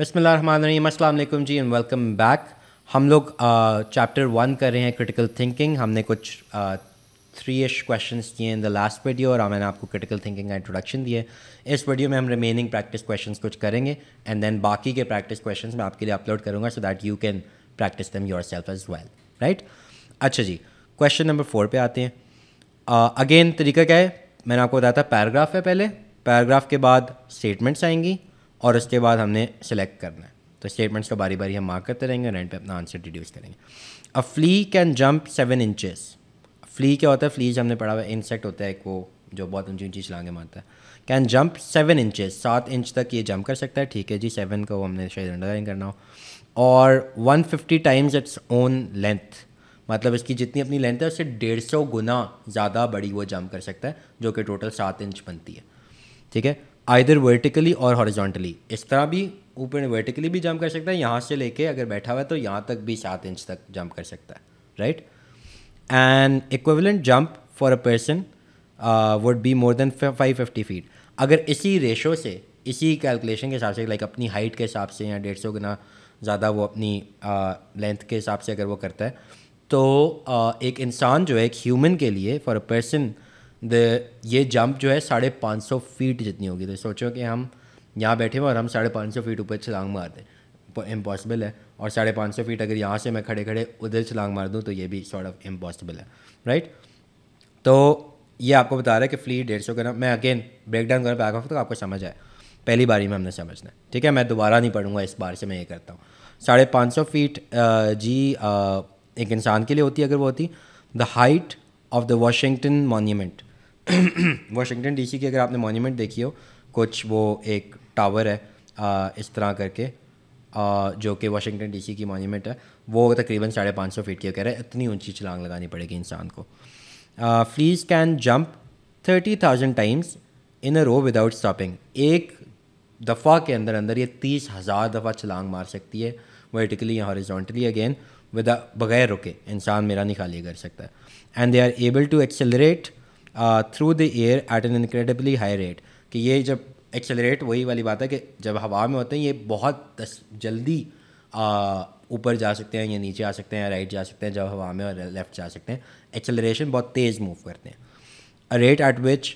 बसमिल अल्लाम जी and welcome back हम लोग चैप्टर वन कर रहे हैं क्रिटिकल थिंकिंग हमने कुछ थ्री एश क्वेश्चन किए इन द लास्ट वीडियो और मैंने आपको क्रिटिकल थिंकिंग का इंट्रोडक्शन दिए इस वीडियो में हम रिमेनिंग प्रैक्टिस क्वेश्चन कुछ करेंगे एंड देन बाकी के प्रैक्टिस क्वेश्चन मैं आपके लिए अपलोड करूँगा so that you can practise them yourself as well right अच्छा जी क्वेश्चन नंबर फोर पे आते हैं अगेन uh, तरीका क्या है मैंने आपको बताया था पैराग्राफ है पहले पैराग्राफ के बाद स्टेटमेंट्स आएंगी और उसके बाद हमने सेलेक्ट करना है तो स्टेटमेंट्स को बारी बारी हम मार्क करते रहेंगे रेंट पे अपना आंसर डिड्यूस करेंगे a flea can jump seven inches flea क्या होता है फ्लीज हमने पढ़ा हुआ इंसेक्ट होता है एक वो जो बहुत ऊंची ऊंची छलांगे मारता है कैन जंप सेवन इंचेस सात इंच तक ये जंप कर सकता है ठीक है जी सेवन को हमने शायद अंडरलाइन करना हो और one fifty times its own length मतलब इसकी जितनी अपनी लेंथ है उससे डेढ़ सौ गुना ज़्यादा बड़ी वो जंप कर सकता है जो कि टोटल सात इंच बनती है ठीक है आइधर वर्टिकली और हॉरिजॉन्टली इस तरह भी ऊपर वर्टिकली भी जंप कर सकता है यहाँ से लेके अगर बैठा हुआ है तो यहाँ तक भी सात इंच तक जंप कर सकता है right and equivalent jump for a person would be more than five fifty feet अगर इसी रेशो से इसी कैलकुलेशन के हिसाब से लाइक अपनी हाइट के हिसाब से या डेढ़ सौ गुना ज़्यादा वो अपनी लेंथ uh, के हिसाब से अगर वो करता है तो uh, एक इंसान जो है एक ह्यूमन के लिए फॉर अ पर्सन द ये जंप जो है साढ़े पाँच सौ फीट जितनी होगी तो सोचो कि हम यहाँ बैठे हुए और हम साढ़े पाँच सौ फीट ऊपर छलांग मार दें इम्पॉसिबल है और साढ़े पाँच सौ फीट अगर यहाँ से मैं खड़े खड़े उधर छलांग मार दूँ तो ये भी सॉर्ट ऑफ इम्पॉसिबल है राइट तो ये आपको बता रहा है कि फ्ली डेढ़ सौ ग्राम मैं अगेन ब्रेक डाउन कर पाया तो आपको समझ आए पहली बारी में हमने समझना है ठीक है मैं दोबारा नहीं पढ़ूंगा इस बार से मैं ये करता हूँ साढ़े पाँच सौ फीट जी एक इंसान के लिए होती है अगर वो होती the height of the Washington monument Washington DC की अगर आपने मॉन्यूमेंट देखी हो कुछ वो एक टावर है आ, इस तरह करके आ, जो कि वाशिंगटन डीसी की मॉन्यूमेंट है वो तकरीबन साढ़े पाँच सौ फीट की कह रहे हैं इतनी ऊंची छलांग लगानी पड़ेगी इंसान को fleas can jump thirty thousand times in a row without stopping एक दफ़ा के अंदर अंदर ये तीस हज़ार दफ़ा छलांग मार सकती है वर्टिकली या हॉरिजॉन्टली अगेन विदा बगैर रुके इंसान मेरा नहीं खाली कर सकता है and they are able to accelerate through the air at an incredibly high rate कि ये जब एक्सेलरेट वही वाली बात है कि जब हवा में होते हैं ये बहुत जल्दी uh, ऊपर जा सकते हैं या नीचे आ सकते हैं या राइट जा सकते हैं जब हवा में और लेफ्ट जा सकते हैं एक्सेलरेशन बहुत तेज़ मूव करते हैं a rate at which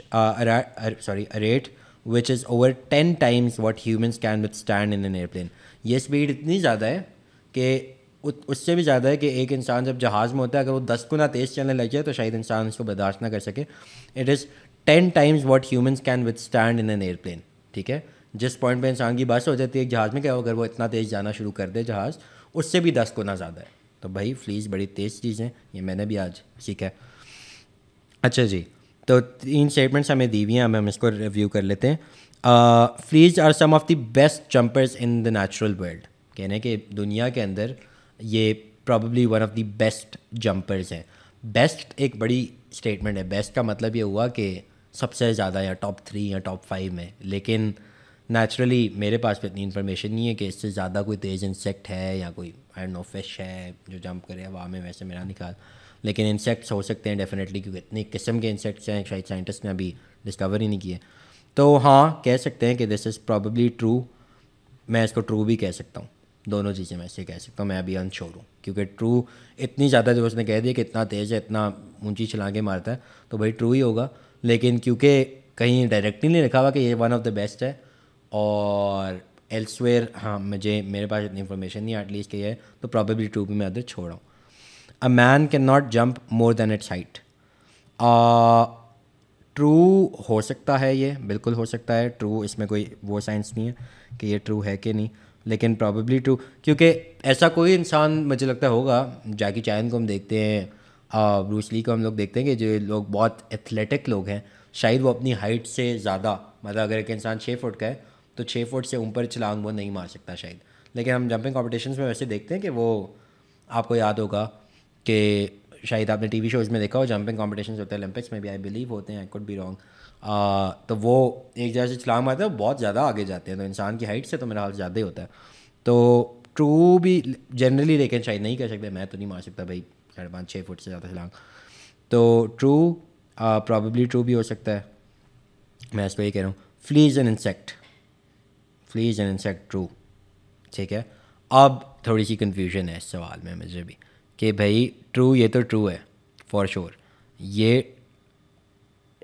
sorry a rate which is over ten times what humans can withstand in an airplane ये स्पीड इतनी ज़्यादा है कि उससे भी ज़्यादा है कि एक इंसान जब जहाज़ में होता है अगर वो दस गुना तेज़ चलने लग जाए तो शायद इंसान उसको बर्दाश्त ना कर सके it is ten times what humans can withstand in an airplane ठीक है जिस पॉइंट पे इंसान की बस हो जाती है एक जहाज़ में क्या अगर वो इतना तेज़ जाना शुरू कर दे जहाज़ उससे भी दस गुना ज़्यादा है तो भाई फ्लीज बड़ी तेज़ चीज़ है ये मैंने भी आज सीखा है अच्छा जी तो तीन स्टेटमेंट्स हमें दी हुई हैं हम हम इसको रिव्यू कर लेते हैं fleas are some of the best jumpers in the natural world कहने के दुनिया के अंदर ये probably one of the best jumpers हैं बेस्ट एक बड़ी स्टेटमेंट है बेस्ट का मतलब ये हुआ कि सबसे ज़्यादा या टॉप थ्री या टॉप फाइव में लेकिन नेचुरली मेरे पास इतनी इन्फॉर्मेशन नहीं है कि इससे ज़्यादा कोई तेज़ इंसेक्ट है या कोई आई नो फिश है जो जंप करे हवा में वैसे मेरा निकाल लेकिन इंसेक्ट्स हो सकते हैं डेफिनेटली क्योंकि इतने किस्म के इंसेक्ट्स हैं शायद साइंटिस्ट ने अभी डिस्कवर ही नहीं किए तो हाँ कह सकते हैं कि दिस इज़ प्रॉबली ट्रू मैं इसको ट्रू भी कह सकता हूँ दोनों चीज़ें मैं ऐसे कह सकता हूँ मैं अभी अनश्योर हूँ क्योंकि ट्रू इतनी ज़्यादा जो उसने कह दिया कि इतना तेज़ है इतना ऊंची छलांगे मारता है तो भाई ट्रू ही होगा लेकिन क्योंकि कहीं डायरेक्टली नहीं लिखा हुआ कि ये वन ऑफ द बेस्ट है और एल्सवेयर हाँ मुझे मेरे पास इतनी इन्फॉर्मेशन नहीं एटलीस्ट कही है तो प्रॉबेबली ट्रू भी मैं अदर छोड़ रहा हूँ a man can not jump more than its height true हो सकता है ये बिल्कुल हो सकता है ट्रू इसमें कोई वो साइंस नहीं है कि ये ट्रू है कि नहीं लेकिन प्रॉबेबली टू क्योंकि ऐसा कोई इंसान मुझे लगता होगा जैकी चैन को हम देखते हैं ब्रूस ली को हम लोग देखते हैं कि जो लोग बहुत एथलेटिक लोग हैं शायद वो अपनी हाइट से ज़्यादा मतलब अगर एक इंसान छः फुट का है तो छः फुट से ऊपर छलांग वो नहीं मार सकता शायद लेकिन हम जंपिंग कॉम्पिटिशन में वैसे देखते हैं कि वो आपको याद होगा कि शायद आपने टीवी शोज में देखा हो जंपिंग कॉम्पिटिशन होते हैं ओलंपिक्स में भी आई बिलीव होते हैं आई कुड बी रॉन्ग तो वो एक जगह से छलांग मारते हैं बहुत ज़्यादा आगे जाते हैं तो इंसान की हाइट से तो मेरा हाल ज़्यादा ही होता है तो ट्रू भी जनरली लेकिन शायद नहीं कह सकते मैं तो नहीं मार सकता भाई साढ़े पाँच छः फुट से ज़्यादा छलांग तो ट्रू प्रॉबली ट्रू भी हो सकता है मैं इसको यही कह रहा हूँ fleas an insect fleas an insect true ठीक है अब थोड़ी सी कन्फ्यूजन है इस सवाल में मुझे भी कि भाई ट्रू ये तो ट्रू है फॉर श्योर sure. ये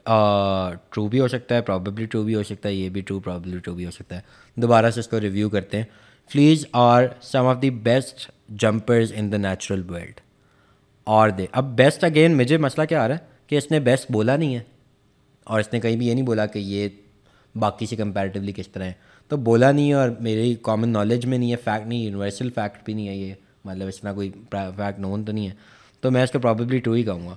ट्रू uh, भी हो सकता है प्रॉबेबली ट्रू भी हो सकता है ये भी ट्रू प्रॉबेबली ट्रू भी हो सकता है दोबारा से इसको रिव्यू करते हैं fleas are some of the best jumpers in the natural world और दे अब बेस्ट अगेन मुझे मसला क्या आ रहा है कि इसने बेस्ट बोला नहीं है और इसने कहीं भी ये नहीं बोला कि ये बाकी से कंपेरेटिवली किस तरह है तो बोला नहीं है और मेरी कॉमन नॉलेज में नहीं है फैक्ट नहीं यूनिवर्सल फैक्ट भी नहीं है ये मतलब इसमें कोई फैक्ट नोन तो नहीं है तो मैं इसको प्रॉबेबली टू ही कहूँगा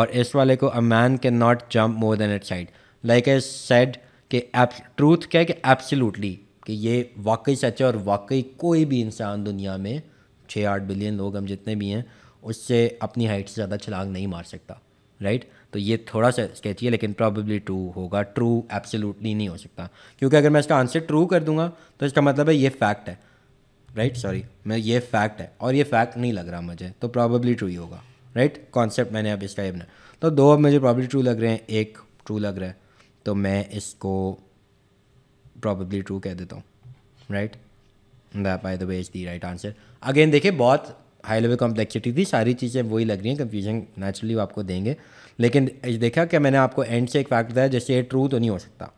और इस वाले को a man can not jump more than its height like I said कि ट्रूथ क्या है कि एब्सोल्युटली कि ये वाकई सच है और वाकई कोई भी इंसान दुनिया में छः आठ बिलियन लोग हम जितने भी हैं उससे अपनी हाइट से ज़्यादा छलांग नहीं मार सकता राइट right? तो ये थोड़ा सा स्केची है लेकिन प्रॉबेबली ट्रू होगा ट्रू एब्सोल्युटली नहीं हो सकता क्योंकि अगर मैं इसका आंसर ट्रू कर दूंगा तो इसका मतलब है ये फैक्ट है राइट सॉरी मैं ये फैक्ट है और ये फैक्ट नहीं लग रहा मुझे तो प्रॉबली ट्रू ही होगा राइट कॉन्सेप्ट मैंने अब टाइप बना तो दो अब मुझे प्रॉबली ट्रू लग रहे हैं एक ट्रू लग रहा है तो मैं इसको प्रॉबली ट्रू कह देता हूँ right that by the way is the right answer again देखिए बहुत हाई लेवल कॉम्प्लेक्सिटी थी सारी चीज़ें वही लग रही हैं कन्फ्यूजन नेचुरली वो आपको देंगे लेकिन देखा कि मैंने आपको एंड से एक फैक्ट बताया जैसे ये ट्रू तो नहीं हो सकता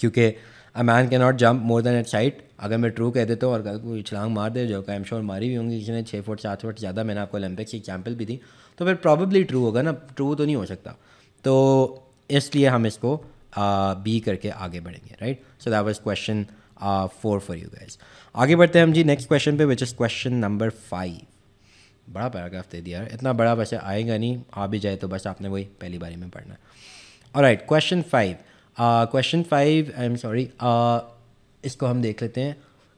क्योंकि a man can not jump more than its height अगर मैं ट्रू कह देता हूँ और कोई छलांग मार दे जो आई एम श्योर मारी भी होंगी किसी ने छः फुट सात फुट ज़्यादा मैंने आपको ओलंपिक्स की एग्जाम्पल भी दी तो फिर प्रॉबली ट्रू होगा ना ट्रू तो नहीं हो सकता तो इसलिए हम इसको बी uh, करके आगे बढ़ेंगे right so that was question four for you guys आगे बढ़ते हैं हम जी नेक्स्ट क्वेश्चन पे which is question number five बड़ा पैराग्राफ दे दिया इतना बड़ा वैसे आएगा नहीं आ भी जाए तो बस आपने वही पहली बारी में पढ़ना है और right question five question five I am sorry इसको हम देख लेते हैं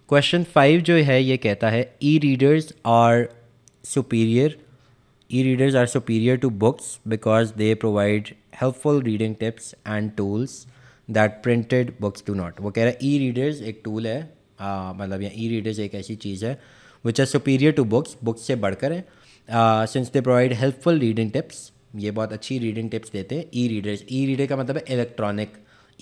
क्वेश्चन फाइव जो है ये कहता है e readers are superior e readers are superior to books because they provide helpful reading tips and tools that printed books do not वो कह रहा है ई रीडर्स एक टूल है मतलब या ई रीडर्स एक ऐसी चीज़ है which are superior to books books से बढ़कर है since they provide helpful reading tips ये बहुत अच्छी रीडिंग टिप्स देते हैं ई रीडर्स ई रीडर का मतलब है इलेक्ट्रॉनिक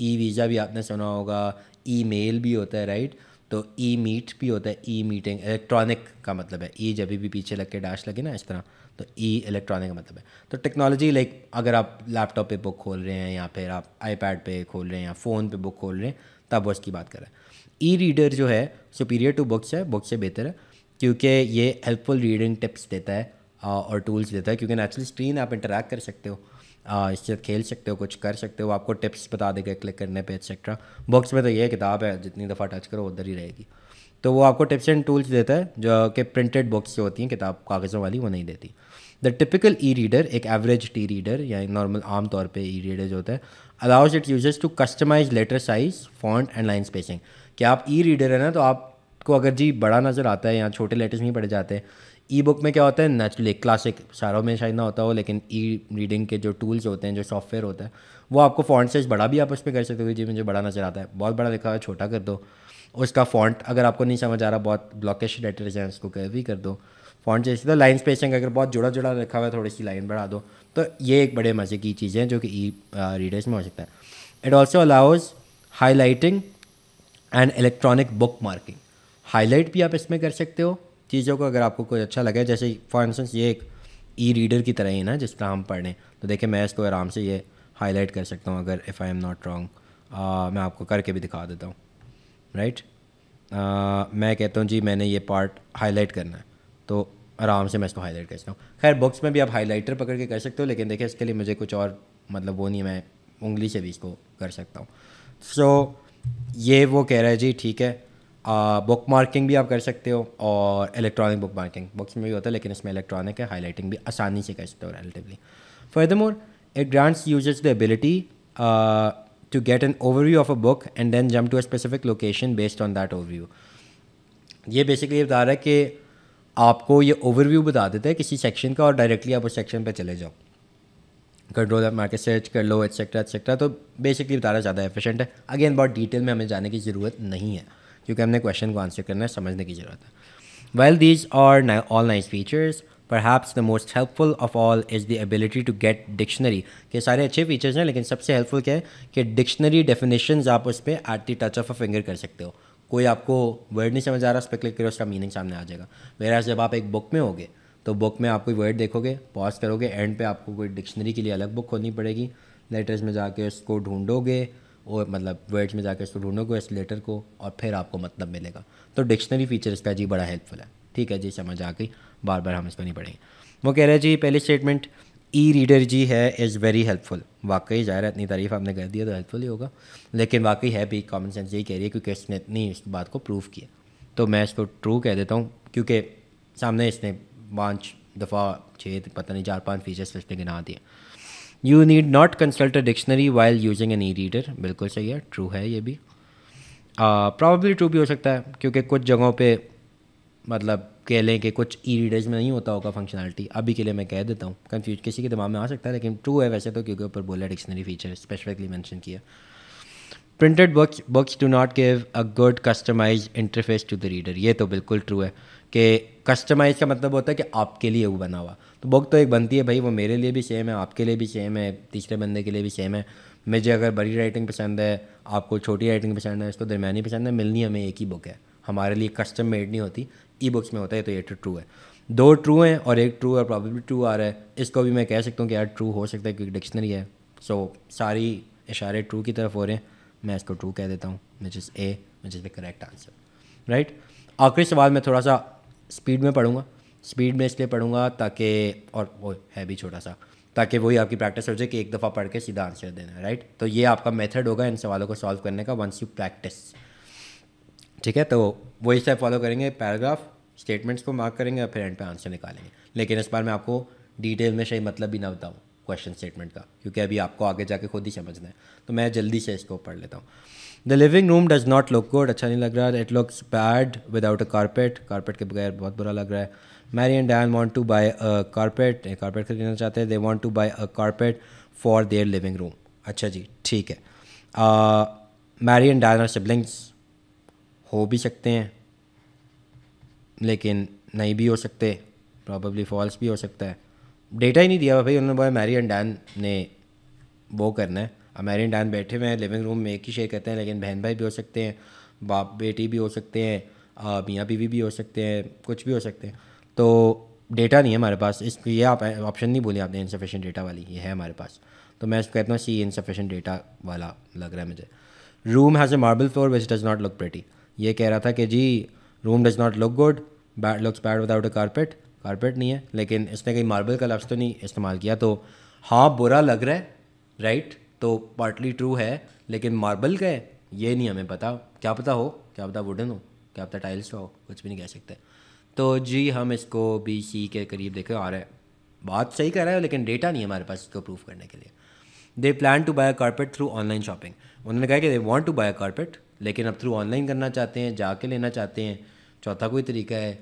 ई वीज़ा भी आपने सुना होगा ई मेल भी होता है राइट तो ई मीट भी होता है ई मीटिंग इलेक्ट्रॉनिक का मतलब है ई e जब भी पीछे लग के डैश लगे ना इस तरह तो ई e इलेक्ट्रॉनिक का मतलब है तो टेक्नोलॉजी लाइक अगर आप लैपटॉप पे बुक खोल रहे हैं या फिर आप आईपैड पे खोल रहे हैं या फ़ोन पे बुक खोल रहे हैं तब वो इसकी बात कर रहे हैं ई रीडर जो है सुपीरियर टू बुक्स है बुक से बेहतर है क्योंकि ये हेल्पफुल रीडिंग टिप्स देता है और टूल्स देता है क्योंकि नेचुरली स्क्रीन आप इंटरेक्ट कर सकते हो इससे खेल सकते हो कुछ कर सकते हो आपको टिप्स बता देगा क्लिक करने पे एक्सेट्रा बुक्स में तो ये किताब है जितनी दफ़ा टच करो उधर ही रहेगी तो वो आपको टिप्स एंड टूल्स देता है जो कि प्रिंटेड बुक्स जो होती हैं किताब कागज़ों वाली वो नहीं देती द टिपिकल ई रीडर एक एवरेज टी रीडर या नॉर्मल आम तौर पर ई रीडर जो होता है allows its users to customise letter size font and line spacing क्या आप ई रीडर हैं ना तो आपको अगर जी बड़ा नज़र आता है या छोटे लेटर्स नहीं पढ़े जाते ई बुक में क्या होता है नेचुरली क्लासिक सारों में शायद ना होता हो लेकिन ई रीडिंग के जो टूल्स होते हैं जो सॉफ्टवेयर होता है वो आपको फॉन्ट साइज बड़ा भी आप उस पर कर सकते हो जी मुझे बड़ा नज़र आता है बहुत बड़ा लिखा है छोटा कर दो उसका फॉन्ट अगर आपको नहीं समझ आ रहा बहुत ब्लॉकेश डेटर है उसको भी कर दो फॉन्ट जैसे तो लाइन स्पेसिंग अगर बहुत जुड़ा जुड़ा रखा हुआ है थोड़ी सी लाइन बढ़ा दो तो ये एक बड़े मज़े की चीज़ है जो कि ई e, रीडर्स में हो सकता है it also allows highlighting and electronic bookmarking highlight भी आप इसमें कर सकते हो चीज़ों को अगर आपको कोई अच्छा लगे जैसे फॉर इंस्टेंस ये एक ई रीडर की तरह ही ना जिस पर हम पढ़ें तो देखें मैं इसको आराम से ये हाईलाइट कर सकता हूँ अगर if I am not wrong मैं आपको करके भी दिखा देता हूँ राइट मैं कहता हूँ जी मैंने ये पार्ट हाईलाइट करना है तो आराम से मैं इसको हाईलाइट कर सकता हूँ खैर बुक्स में भी आप हाईलाइटर पकड़ के कर सकते हो लेकिन देखिए इसके लिए मुझे कुछ और मतलब वो नहीं मैं उंगली से भी इसको कर सकता हूँ सो so, ये वो कह रहा है जी ठीक है बुक मार्किंग भी आप कर सकते हो और इलेक्ट्रॉनिक बुक मार्किंग बुक्स में भी होता है लेकिन इसमें इलेक्ट्रॉनिक है हाईलाइटिंग भी आसानी से कर सकते हो relatively furthermore it grants users the ability get an overview of a book and then jump to a specific location based on that overview. ये बेसिकली बता रहा है कि आपको ये ओवरव्यू बता देता है किसी सेक्शन का और डायरेक्टली आप उस सेक्शन पर चले जाओ कंट्रोल ऑफ मार्केट सर्च कर लो एक्सेट्रा एक्सेट्रा तो बेसिकली बता रहा ज़्यादा एफिशिएंट है अगेन बहुत डिटेल में हमें जाने की ज़रूरत नहीं है क्योंकि हमने क्वेश्चन को आंसर करना है समझने की ज़रूरत है well these are all nice features perhaps the most helpful of all is the ability to get dictionary के सारे अच्छे फीचर्स हैं लेकिन सबसे हेल्पफुल क्या है कि डिक्शनरी डेफिनेशन आप उस पर at the touch of a finger कर सकते हो कोई आपको वर्ड नहीं समझ आ रहा उस पर क्लिक करो उसका मीनिंग सामने आ जाएगा मेरा जब आप एक बुक में होगे तो बुक में आप कोई वर्ड देखोगे पॉज करोगे एंड पे आपको कोई डिक्शनरी के लिए अलग बुक खोलनी पड़ेगी लेटर्स में जाके उसको ढूंढोगे वो मतलब वर्ड्स में जाकर इसको ढूंढोगे इस लेटर को और फिर आपको मतलब मिलेगा तो डिक्शनरी फीचर इसका जी बड़ा हेल्पफुल है ठीक है जी समझ आ गई बार बार हम इसको नहीं पढ़ेंगे वो कह रहे हैं जी पहले स्टेटमेंट ई रीडर जी है इज़ वेरी हेल्पफुल वाकई ज़ाहिर है इतनी तारीफ़ आपने कर दिया तो हेल्पफुल ही होगा लेकिन वाकई है भी कॉमन सेंस यही कह रही है क्योंकि इसने इतनी इस बात को प्रूव किया तो मैं इसको ट्रू कह देता हूँ क्योंकि सामने इसने पाँच दफ़ा छः पता नहीं चार पाँच फीचर्स इसने गिना दिए you need not consult a dictionary while using an e reader बिल्कुल सही है ट्रू है ये भी प्रॉब्ली uh, ट्रू भी हो सकता है क्योंकि कुछ जगहों पे मतलब कह लें कि कुछ ई रीडर्स में नहीं होता होगा फंक्शनलिटी अभी के लिए मैं कह देता हूँ कन्फ्यूज किसी के दिमाग में आ सकता है लेकिन ट्रू है वैसे तो क्योंकि ऊपर बोला डिक्शनरी फीचर स्पेसिफिकली मैंशन किया printed books books do not give a good customise interface to the reader ये तो बिल्कुल ट्रू है कि कस्टमाइज का मतलब होता है कि आपके लिए वो बना हुआ तो बुक तो एक बनती है भाई वो मेरे लिए भी सेम है आपके लिए भी सेम है तीसरे बंदे के लिए भी सेम है मुझे अगर बड़ी राइटिंग पसंद है आपको छोटी राइटिंग पसंद है इसको दरमियानी पसंद है मिलनी हमें एक ही बुक है हमारे लिए कस्टम मेड नहीं होती ई बुक्स में होता है तो ये तो ट्रू है दो ट्रू हैं और एक ट्रू और प्रॉबली ट्रू आ रहा है इसको भी मैं कह सकता हूँ कि यार ट्रू हो सकता है क्योंकि डिक्शनरी है सो so, सारी इशारे ट्रू की तरफ हो रहे हैं मैं इसको ट्रू कह देता हूँ which is a which is the correct answer right आखिरी सवाल मैं थोड़ा सा स्पीड में पढ़ूंगा स्पीड में इसलिए पढ़ूंगा ताकि और वो है भी छोटा सा ताकि वही आपकी प्रैक्टिस हो जाए कि एक दफ़ा पढ़ के सीधा आंसर देना है राइट तो ये आपका मेथड होगा इन सवालों को सॉल्व करने का वंस यू प्रैक्टिस ठीक है तो वही स्टेप फॉलो करेंगे पैराग्राफ स्टेटमेंट्स को मार्क करेंगे और फिर एंड पे आंसर निकालेंगे लेकिन इस बार मैं आपको डिटेल में सही मतलब भी ना बताऊँ क्वेश्चन स्टेटमेंट का क्योंकि अभी आपको आगे जाके खुद ही समझना है तो मैं जल्दी से इसको पढ़ लेता हूँ the living room does not look good अच्छा नहीं लग रहा है it looks bad without a carpet carpet के बगैर बहुत बुरा लग रहा है Mary and Dan want to buy a carpet carpet खरीदना चाहते हैं they want to buy a carpet for their living room अच्छा जी ठीक है Mary and Dan are siblings हो भी सकते हैं लेकिन नहीं भी हो सकते प्रॉबली फॉल्स भी हो सकता है डेटा ही नहीं दिया भाई उन्होंने बोला मैरी एंड डैन ने वो करना है अब मैरी एंड डैन बैठे हुए हैं लिविंग रूम में एक ही शेयर करते हैं लेकिन बहन भाई भी हो सकते हैं बाप बेटी भी हो सकते हैं मियाँ बीवी भी हो सकते हैं कुछ भी हो सकते हैं तो डेटा नहीं है हमारे पास ये आप ऑप्शन नहीं बोली आपने इनसफिशेंट डेटा वाली ये है हमारे पास तो मैं इसको कहता हूँ सी इनसफिशेंट डेटा वाला लग रहा है मुझे room has a marble floor which does not look pretty ये कह रहा था कि जी room does not look good bad looks bad without a carpet carpet नहीं है लेकिन इसने कहीं मार्बल का लफ्ज़ तो नहीं इस्तेमाल किया तो हाँ बुरा लग रहा है राइट तो पार्टली ट्रू है लेकिन मार्बल का है ये नहीं हमें पता क्या पता हो क्या पता वुडन हो क्या पता टाइल्स का हो कुछ भी नहीं कह सकते तो जी हम इसको बी सी के करीब देखें आ रहे हैं बात सही कर रहा है लेकिन डेटा नहीं है हमारे पास इसको प्रूफ करने के लिए they plan to buy a carpet through online shopping उन्होंने कहा कि they want to buy a carpet लेकिन अब थ्रू ऑनलाइन करना चाहते हैं जाके लेना चाहते हैं चौथा कोई तरीका है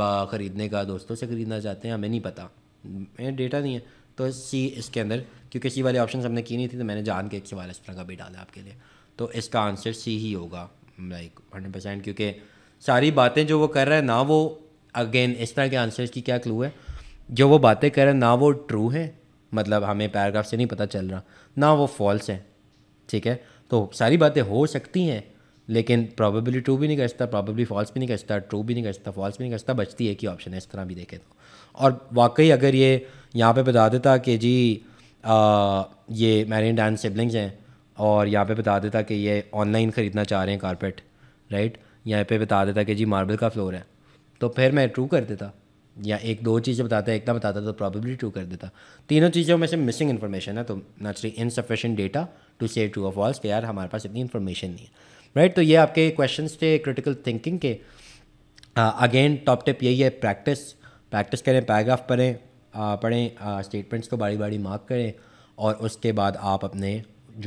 बा ख़रीदने का दोस्तों से ख़रीदना चाहते हैं हमें नहीं पता डेटा नहीं है तो सी इसके अंदर क्योंकि सी वाले ऑप्शन हमने की नहीं थी तो मैंने जान के एक सवाल इस तरह का भी डाला आपके लिए तो इसका आंसर सी ही होगा लाइक हंड्रेड परसेंट क्योंकि सारी बातें जो वो कर रहा है ना वो अगेन इस तरह के आंसर्स की क्या क्लू है जो वो बातें कर रहे ना वो ट्रू है मतलब हमें पैराग्राफ से नहीं पता चल रहा ना वो फॉल्स है ठीक है तो सारी बातें हो सकती हैं लेकिन प्रॉबेबली ट्रू भी नहीं कहता प्रॉबेबली फॉल्स भी नहीं कहता ट्रू भी नहीं कहता फॉल्स भी नहीं कहता बचती है कि ऑप्शन है इस तरह भी देखें तो और वाकई अगर ये यहाँ पे बता देता कि जी आ, ये मैरिन डैन सिबलिंग्स हैं और यहाँ पे बता देता कि ये ऑनलाइन ख़रीदना चाह रहे हैं कारपेट राइट यहाँ पे बता देता कि जी मार्बल का फ्लोर है तो फिर मैं ट्रू कर देता या एक दो चीज़ें बताता एक ना बताता तो प्रॉबेबली ट्रू कर देता तीनों चीज़ों में से मिसिंग इन्फॉर्मेशन है तो naturally insufficient data to say true or false के यार हमारे पास इतनी इन्फॉर्मेशन नहीं है राइट right? तो ये आपके क्वेश्चन थे क्रिटिकल थिंकिंग के अगेन टॉप टिप यही है प्रैक्टिस प्रैक्टिस करें पैराग्राफ पढ़ें uh, पढ़ें स्टेटमेंट्स uh, को बारी बारी मार्क करें और उसके बाद आप अपने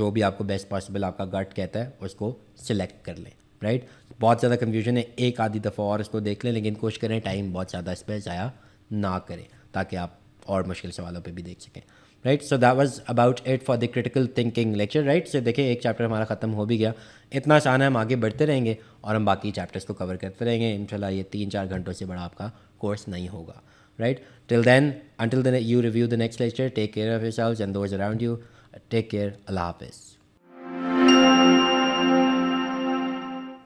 जो भी आपको बेस्ट पॉसिबल आपका गट कहता है उसको सिलेक्ट कर लें राइट बहुत ज़्यादा कन्फ्यूजन है एक आधी दफ़ा और इसको देख लें लेकिन कोशिश करें टाइम बहुत ज़्यादा इस पर ज़ाया ना करें ताकि आप और मुश्किल सवालों पर भी देख सकें right so that was about it for the critical thinking lecture right so देखिए एक चैप्टर हमारा ख़त्म हो भी गया इतना आसान है हम आगे बढ़ते रहेंगे और हम बाकी चैप्टर्स को कवर करते रहेंगे इनशाला ये तीन चार घंटों से बड़ा आपका कोर्स नहीं होगा right till then until you review the next lecture take care of of yourselves and those around you take care अल्लाह हाफिज़